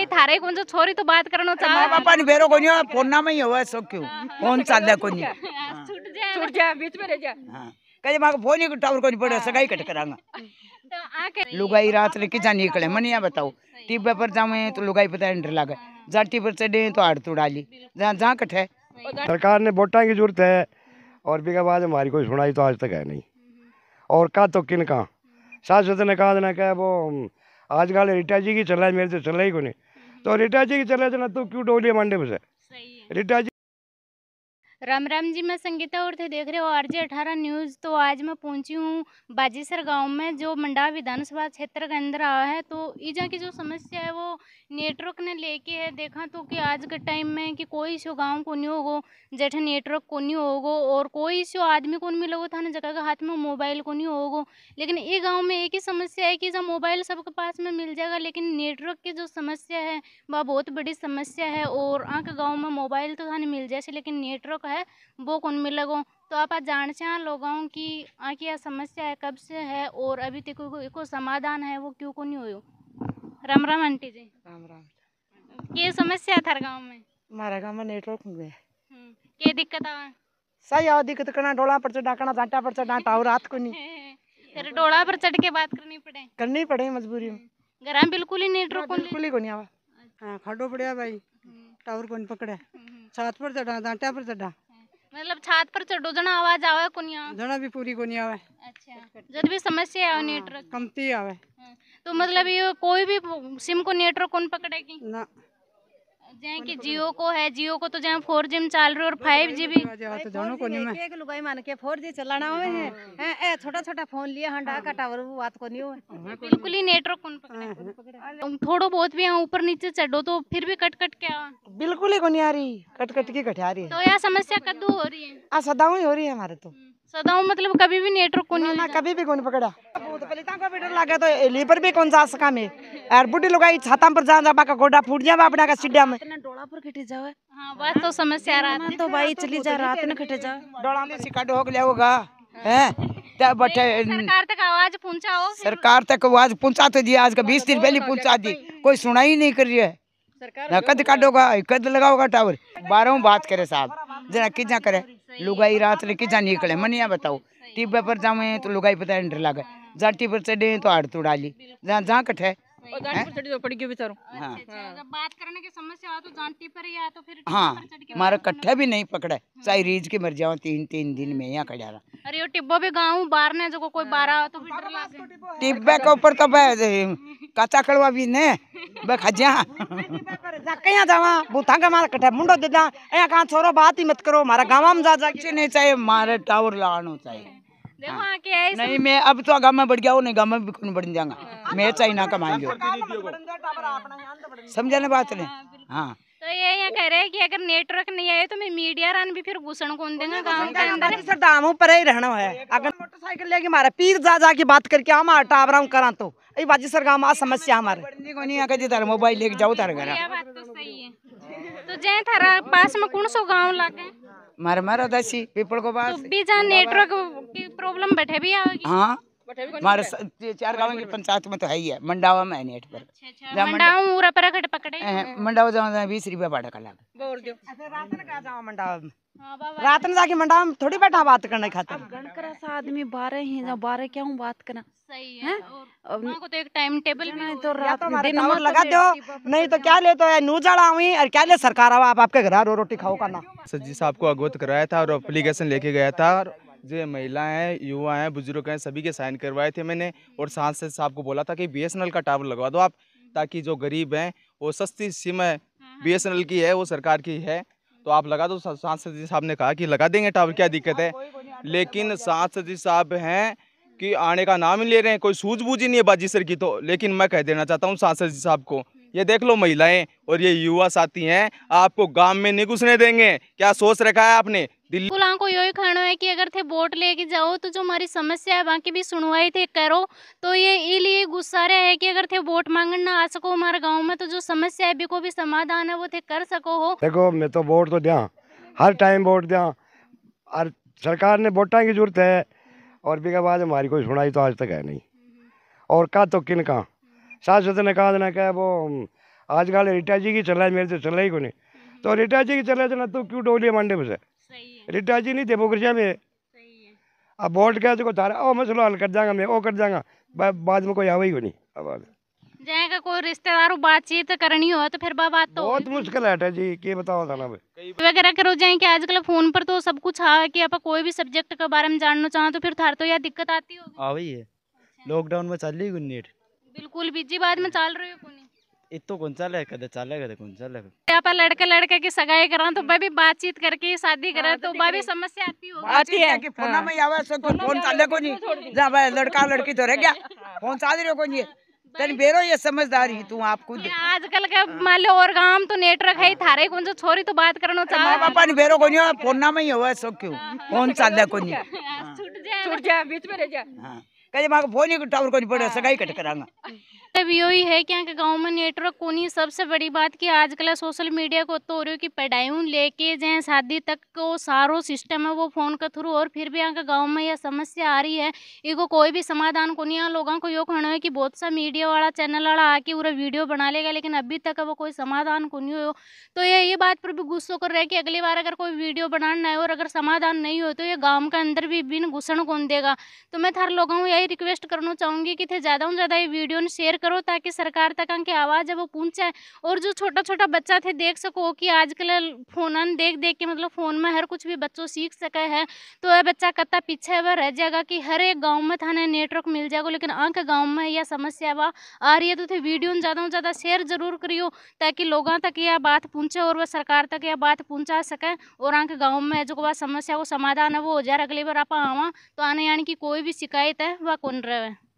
भाई थारे कौन सो छोरी तो बात करनो चाह मां पापा ने बेरो कोनी फोन ना में ही होवे सो क्यों हाँ, हाँ। फोन चाल दे कोनी छूट जा छूट हाँ। जा बीच में रह जा हां कहे मां को फोन ही टावर कोनी पड़े सगाई कट करांगा तो आके लुगाई रात ने किजा निकले मने या बताओ टिब्बे पर जावे तो लुगाई पता तो एंटर लागे जाटी पर चढ़े तो हाड़ तोड़ा ली जहां जहां कठे सरकार ने वोटा की जरूरत है और बिगा बाद हमारी कोई सुनाई तो आज तक है नहीं हम्म। और का तो किन का सास ने कहा ना क्या वो आजकल जी की चल रहा है मेरे तो चल रहा ही को नहीं तो रिटाजी की चले जाना तो क्यों डोलिया मांडे में से रिटाजी राम राम जी मैं संगीता और थे देख रहे हो आर जे अठारह न्यूज़ तो आज मैं पहुंची हूँ बाजीसर गांव में जो मंडा विधानसभा क्षेत्र के अंदर आया है तो ईजा की जो समस्या है वो नेटवर्क ने लेके है देखा तो कि आज के टाइम में कि कोई इशू गांव को नहीं होगो जैठ नेटवर्क को नहीं होगो और कोई इशू आदमी को नहीं मिलोगो था ना जगह के हाथ में मोबाइल को नहीं होगो लेकिन ये गाँव में एक ही समस्या है कि जब मोबाइल सबके पास में मिल जाएगा लेकिन नेटवर्क की जो समस्या है वह बहुत बड़ी समस्या है और आँख गाँव में मोबाइल तो था मिल जाए लेकिन नेटवर्क है वो कौन मिलेगो तो आप जान चाह लोगों की आ यह समस्या है कब से है और अभी तक को समाधान है वो क्यों को नहीं हुई राम राम आंटी जी राम राम ये समस्या है थार गाँव में हमारा गाँव में नेटवर्क में ये दिक्कत आवा सही आओ दिक्कत करना डोला पर चढ़ा करना डांटा पर चढ़ा टावर तो रात को नहीं तेरे डोला पर चढ़ के बात करनी पड़े करनी पड़े मजबूरी में हम्म, घर में बिल्कुल ही नेटवर्क को बिल्कुल ही को नहीं आवा अच्छा। हाँ खड़ो पड़िया भाई हम्म। टावर को नहीं पकड़े हम्म। छात पर चढ़ा डांटा पर चढ़ा मतलब छात पर चढ़ो जना आवाज आवे कुनिया जना भी पूरी कोनी आवे अच्छा जद भी समस्या आवे हाँ, नेटवर्क कमती आवे हाँ, तो मतलब ये कोई भी सिम को नेटवर्क कौन पकड़ेगी ना जहाँ की जियो को है जियो को तो जहाँ फोर जी में चल रही है और फाइव जी भी लुगाई मान के फोर चलाना हुए है हाँ। छोटा छोटा फोन लिया हंडा का टावर वो बात को हाँ, नहीं हुए बिल्कुल ही नेटवर्क हाँ, थोड़ो बहुत भी यहाँ ऊपर नीचे चढ़ो तो फिर भी कट कट क्या बिल्कुल ही को नहीं आ रही कट कट की घटा रही है तो यह समस्या कदू हो रही है सदाओं ही हो रही है हमारे तो सदाओं मतलब कभी भी नेटवर्क को नहीं कभी भी कौन पकड़ा तो, तो लीपर भी कौन सा सका में यार बुढ़ी लोग आई छाता पर जा जाबा का गोडा फूट जाबा अपना का में इतना डोला पर खटे हां बस तो समस्या तो भाई चली जा रात में खटे जा डोला में सरकार तक आवाज पहुंचाओ सरकार तक आवाज तो दी आज का बीस दिन पहले पहुंचा दी कोई सुनाई नहीं कर रही है कद काटोगा कद लगाओगा टावर बारह बात करे साहब जरा किजा करे लुगाई रात ने किजा निकले मनिया बताओ टिब्बे पर जाऊँ तो लुगाई पता तो डर लगा जाटी तो तो अच्छा, अच्छा, तो पर चढ़े तो आड़ तोड़ आली जहाँ जहाँ कट है हाँ कट्ठा भी नहीं पकड़ा चाहे रीज की मर जाओ तीन तीन दिन में यहाँ खड़ा रहा अरे टिब्बो भी गाँव बाहर ने जो कोई बारह तो टिब्बे के ऊपर तो काचा कड़वा भी ने कहीं जावा का मारा कट्ठा मुंडो देदा यहाँ कहाँ छोरो बात ही मत करो हमारा गाँव में जा जा नहीं चाहिए टावर लानो चाहिए हाँ। नहीं मैं अब तो गाँव में बढ़ गया नहीं गाँव में भी कौन बढ़ जाऊंगा हाँ। मैं चाइना कमाएंगे तो समझाने बात नहीं हाँ, हाँ तो ये यहाँ कह रहे हैं कि अगर नेटवर्क नहीं आए तो मैं मीडिया रन भी फिर घुसन कौन देगा तो गांव के अंदर सर दामों पर ही रहना है अगर मोटरसाइकिल लेके मारा पीर जा जा के बात करके हम आराम करा तो ये बाजी सर गाँव में समस्या हमारे को नहीं आकर तारा मोबाइल लेके जाओ तेरे घर तो, तो जय थारा पास में कौन सो गाँव लागे मारे मारा दसी पीपल को पास तो भी जहाँ नेटवर्क प्रॉब्लम बैठे भी आएगी हाँ हमारे चार गाँव की पंचायत में तो है ही है मंडावा में नेट पर अच्छा, अच्छा। मंडावा पूरा पर पकड़े मंडावा जाओ बीस रुपया भाड़ा का लाग बोल दो अच्छा, रातन का जाओ मंडावा में हाँ, रात में जाके मंडावा में थोड़ी बैठा बात करने खाते गणकरा सा आदमी बारह ही जाओ बारह क्या हूँ बात करना सही है और को तो एक टाइम टेबल तो रात तो दिन लगा दो नहीं तो क्या ले तो है नू जड़ा हुई और क्या ले सरकार आप आपके घर रो रोटी खाओ करना सर जी साहब को अवगत कराया था और अप्लीकेशन लेके गया था जो महिलाएं हैं युवा हैं बुजुर्ग हैं सभी के साइन करवाए थे मैंने और सांसद साहब को बोला था कि बी का टावर लगवा दो आप ताकि जो गरीब हैं वो सस्ती सिम है हाँ, हाँ। बी की है वो सरकार की है तो आप लगा दो सांसद जी साहब ने कहा कि लगा देंगे टावर क्या दिक्कत है लेकिन सांसद जी साहब हैं कि आने का नाम ही ले रहे हैं कोई सूझबूझ ही नहीं है बाजी सर की तो लेकिन मैं कह देना चाहता हूँ सांसद जी साहब को ये देख लो महिलाएं और ये युवा साथी हैं आपको गांव में नहीं घुसने देंगे क्या सोच रखा है आपने दिल्ली को यही खाना है कि अगर थे वोट लेके जाओ तो जो हमारी समस्या है बाकी भी सुनवाई थे करो तो ये इसलिए गुस्सा रहे है कि अगर थे वोट मांगन ना आ सको हमारे गांव में तो जो समस्या है को भी समाधान है वो थे कर सको हो देखो मैं तो वोट तो दिया हर टाइम वोट दिया और सरकार ने वोटा की जरूरत है और भी बाद हमारी कोई सुनाई तो आज तक है नहीं और कहा तो किन कहा सास ससुर ने कहा ना क्या वो आजकल रिटा जी की चला है मेरे से चला ही को नहीं हम्म। तो रिटा जी की चला है ना तो क्यों डोली मंडे में से रीटा जी नहीं थे डेमोक्रेसिया में अब वोट क्या तो तारा ओ मैं सुनो हल कर जाऊंगा मैं ओ कर जाऊंगा बाद में कोई आवाई को नहीं आवाज जाएगा कोई रिश्तेदार बातचीत तो करनी हो तो फिर बात तो बहुत मुश्किल है जी के बताओ था ना वगैरह करो जाए कि आजकल फोन पर तो सब कुछ आ कि आप कोई भी सब्जेक्ट के बारे में जानना चाहो तो फिर थार तो यह दिक्कत आती होगी आ है अच्छा। लॉकडाउन में चल रही नेट बिल्कुल बीजी बाद में चाल रही हूँ कोनी इतो कौन है कदे चल है कदे कौन चल है यहाँ पर लड़के लड़के की सगाई तो हम्म। हाँ, करा तो भाभी बातचीत करके शादी करा तो भाभी समस्या आती होगी आती है कि फोन में आवे सो फोन चाले को नहीं जा भाई लड़का लड़की तो रह गया फोन चल रहो को नहीं हाँ, तन बेरो ये समझदारी तू आप खुद आजकल का हाँ। मान लो और गांव तो नेट रखा ही थारे कौन से छोरी तो बात करनो चाहे मां पापा ने बेरो को नहीं फोन ना में ही होवे सो क्यों फोन चाले को नहीं छूट जा छूट जा बीच में रह जा हां kayak mak phone ikut tawur kau nyepeda segai kedekarangan. तब यही है कि यहाँ के गाँव में नेटवर्क को नहीं सबसे बड़ी बात कि आजकल सोशल मीडिया को तो रही की पढ़ाई लेके जाए शादी तक को सारो सिस्टम है वो फ़ोन के थ्रू और फिर भी यहाँ के गाँव में यह समस्या आ रही है इको कोई भी समाधान कोनी यहाँ लोगों को यो कहना है कि बहुत सा मीडिया वाला चैनल वाला आके पूरा वीडियो बना लेगा लेकिन अभी तक वो कोई समाधान को नहीं हो तो ये ये बात पर भी गुस्सा कर रहे कि अगली बार अगर कोई वीडियो बनाना है और अगर समाधान नहीं हो तो ये गाँव के अंदर भी बिन घुसन कौन देगा तो मैं थार लोगों को यही रिक्वेस्ट करना चाहूँगी कि थे ज़्यादा से ज़्यादा ये वीडियो ने शेयर करो ताकि सरकार तक की आवाज़ है वो पहुँचे और जो छोटा छोटा बच्चा थे देख सको कि आजकल फ़ोन देख देख के मतलब फ़ोन में हर कुछ भी बच्चों सीख सके है तो वह बच्चा कत्ता पीछे वह रह जाएगा कि हर एक गाँव में थाने नेटवर्क मिल जाएगा लेकिन आंख गाँव में यह समस्या वह आ रही है तो थे वीडियो ज़्यादा से ज़्यादा शेयर जरूर करियो ताकि लोगों तक यह बात पहुँचे और वह सरकार तक यह बात पहुँचा सके और आंख गाँव में जो समस्या वो समाधान है वो हो जाए अगली बार आप आवा तो आने आने की कोई भी शिकायत है वह कौन रहे